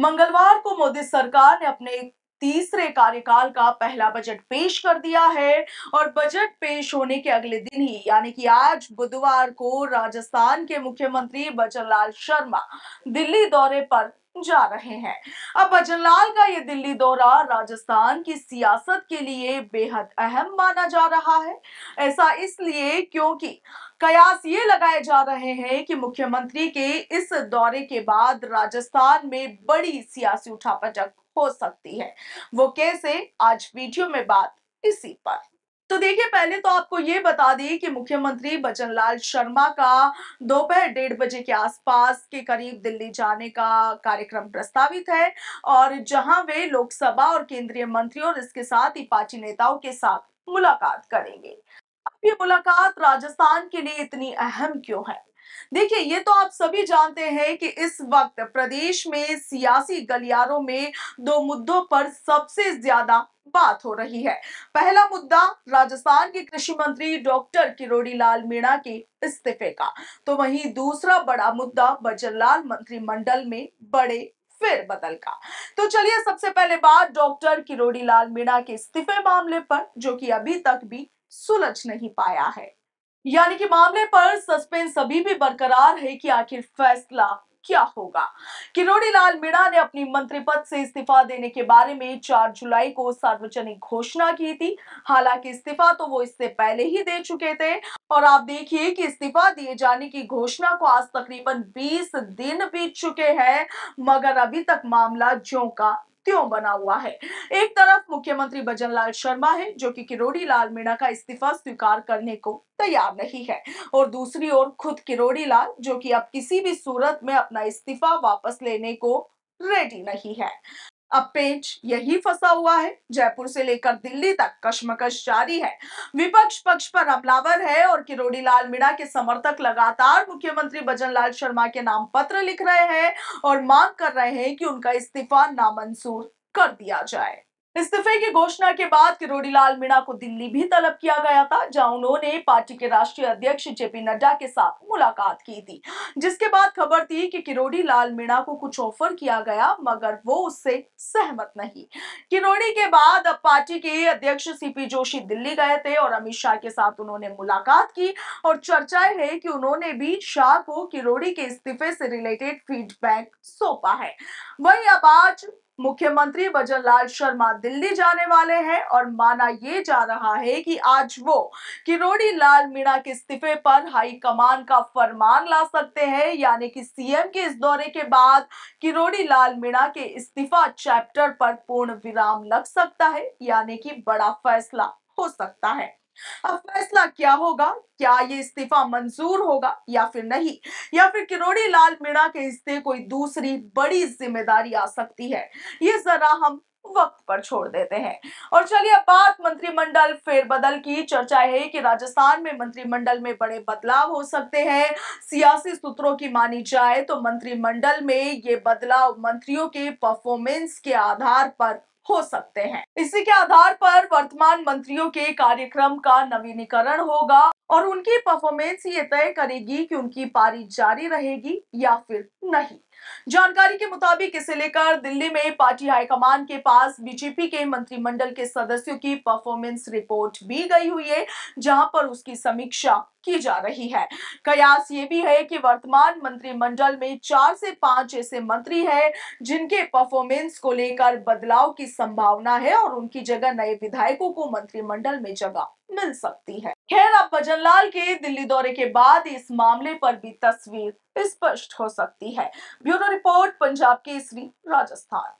मंगलवार को मोदी सरकार ने अपने तीसरे कार्यकाल का पहला बजट पेश कर दिया है और बजट पेश होने के अगले दिन ही यानी कि आज बुधवार को राजस्थान के मुख्यमंत्री बचन शर्मा दिल्ली दौरे पर जा रहे हैं अब भजन का ये दिल्ली दौरा राजस्थान की सियासत के लिए बेहद अहम माना जा रहा है ऐसा इसलिए क्योंकि कयास ये लगाए जा रहे हैं कि मुख्यमंत्री के इस दौरे के बाद राजस्थान में बड़ी सियासी उठापटक हो सकती है वो कैसे आज वीडियो में बात इसी पर तो देखिए पहले तो आपको ये बता दें कि मुख्यमंत्री बचन लाल शर्मा का दोपहर डेढ़ बजे के आसपास के करीब दिल्ली जाने का कार्यक्रम प्रस्तावित है और जहां वे लोकसभा और केंद्रीय मंत्री और इसके साथ ही पार्टी नेताओं के साथ मुलाकात करेंगे अब ये मुलाकात राजस्थान के लिए इतनी अहम क्यों है देखिए ये तो आप सभी जानते हैं कि इस वक्त प्रदेश में सियासी गलियारों में दो मुद्दों पर सबसे ज्यादा बात हो रही है पहला मुद्दा राजस्थान के कृषि मंत्री डॉक्टर किरोड़ी लाल मीणा के इस्तीफे का तो वहीं दूसरा बड़ा मुद्दा बजरलाल मंत्रिमंडल में बड़े फिर बदल का तो चलिए सबसे पहले बात डॉक्टर किरोड़ी लाल मीणा के इस्तीफे मामले पर जो कि अभी तक भी सुलझ नहीं पाया है यानी कि मामले पर सस्पेंस अभी भी बरकरार है कि आखिर फैसला क्या होगा किरोड़ी लाल मीणा ने अपनी मंत्री पद से इस्तीफा देने के बारे में 4 जुलाई को सार्वजनिक घोषणा की थी हालांकि इस्तीफा तो वो इससे पहले ही दे चुके थे और आप देखिए कि इस्तीफा दिए जाने की घोषणा को आज तकरीबन 20 दिन बीत चुके हैं मगर अभी तक मामला ज्यो का क्यों बना हुआ है एक तरफ मुख्यमंत्री भजनलाल शर्मा है जो कि किरोड़ी लाल मीणा का इस्तीफा स्वीकार करने को तैयार नहीं है और दूसरी ओर खुद किरोड़ी लाल जो कि अब किसी भी सूरत में अपना इस्तीफा वापस लेने को रेडी नहीं है अब पेंच यही फंसा हुआ है जयपुर से लेकर दिल्ली तक कश्मकश जारी है विपक्ष पक्ष पर हमलावर है और किरोड़ी लाल मीणा के समर्थक लगातार मुख्यमंत्री भजन लाल शर्मा के नाम पत्र लिख रहे हैं और मांग कर रहे हैं कि उनका इस्तीफा नामंजूर कर दिया जाए इस्तीफे की घोषणा के बाद किरोड़ी लाल मीणा को दिल्ली भी तलब किया गया था जहां उन्होंने पार्टी के राष्ट्रीय अध्यक्ष जेपी नड्डा के साथ मुलाकात की थी जिसके बाद खबर थी कि किरोड़ी लाल मीणा को कुछ ऑफर किया गया मगर वो उससे सहमत नहीं किरोड़ी के बाद अब पार्टी के अध्यक्ष सीपी जोशी दिल्ली गए थे और अमित शाह के साथ उन्होंने मुलाकात की और चर्चा है कि उन्होंने भी शाह को किरोड़ी के इस्तीफे से रिलेटेड फीडबैक सौंपा है वही अब आज मुख्यमंत्री लाल शर्मा दिल्ली जाने वाले हैं और माना ये जा रहा है कि आज वो किरोड़ी लाल मीणा के इस्तीफे पर हाईकमान का फरमान ला सकते हैं यानी कि सीएम के इस दौरे के बाद किरोड़ी लाल मीणा के इस्तीफा चैप्टर पर पूर्ण विराम लग सकता है यानी कि बड़ा फैसला हो सकता है अब फैसला क्या होगा क्या ये इस्तीफा मंजूर होगा या फिर नहीं या फिर किरोड़ी लाल मीणा के इस्ते कोई दूसरी बड़ी जिम्मेदारी आ सकती है ये जरा हम वक्त पर छोड़ देते हैं और चलिए अब बात मंत्रिमंडल फेरबदल की चर्चा है कि राजस्थान में मंत्रिमंडल में बड़े बदलाव हो सकते हैं सियासी सूत्रों की मानी जाए तो मंत्रिमंडल में ये बदलाव मंत्रियों के परफॉर्मेंस के आधार पर हो सकते हैं इसी के आधार पर वर्तमान मंत्रियों के कार्यक्रम का नवीनीकरण होगा और उनकी परफॉर्मेंस ये तय करेगी कि उनकी पारी जारी रहेगी या फिर नहीं जानकारी के मुताबिक इसे लेकर दिल्ली में पार्टी हाईकमान के पास बीजेपी के मंत्रिमंडल के सदस्यों की परफॉर्मेंस रिपोर्ट भी गई हुई है जहां पर उसकी समीक्षा की जा रही है कयास ये भी है कि वर्तमान मंत्रिमंडल में चार से पांच ऐसे मंत्री हैं जिनके परफॉर्मेंस को लेकर बदलाव की संभावना है और उनकी जगह नए विधायकों को मंत्रिमंडल में जगह मिल सकती है खैर अब भजन लाल के दिल्ली दौरे के बाद इस मामले पर भी तस्वीर स्पष्ट हो सकती है ब्यूरो रिपोर्ट पंजाब केसरी राजस्थान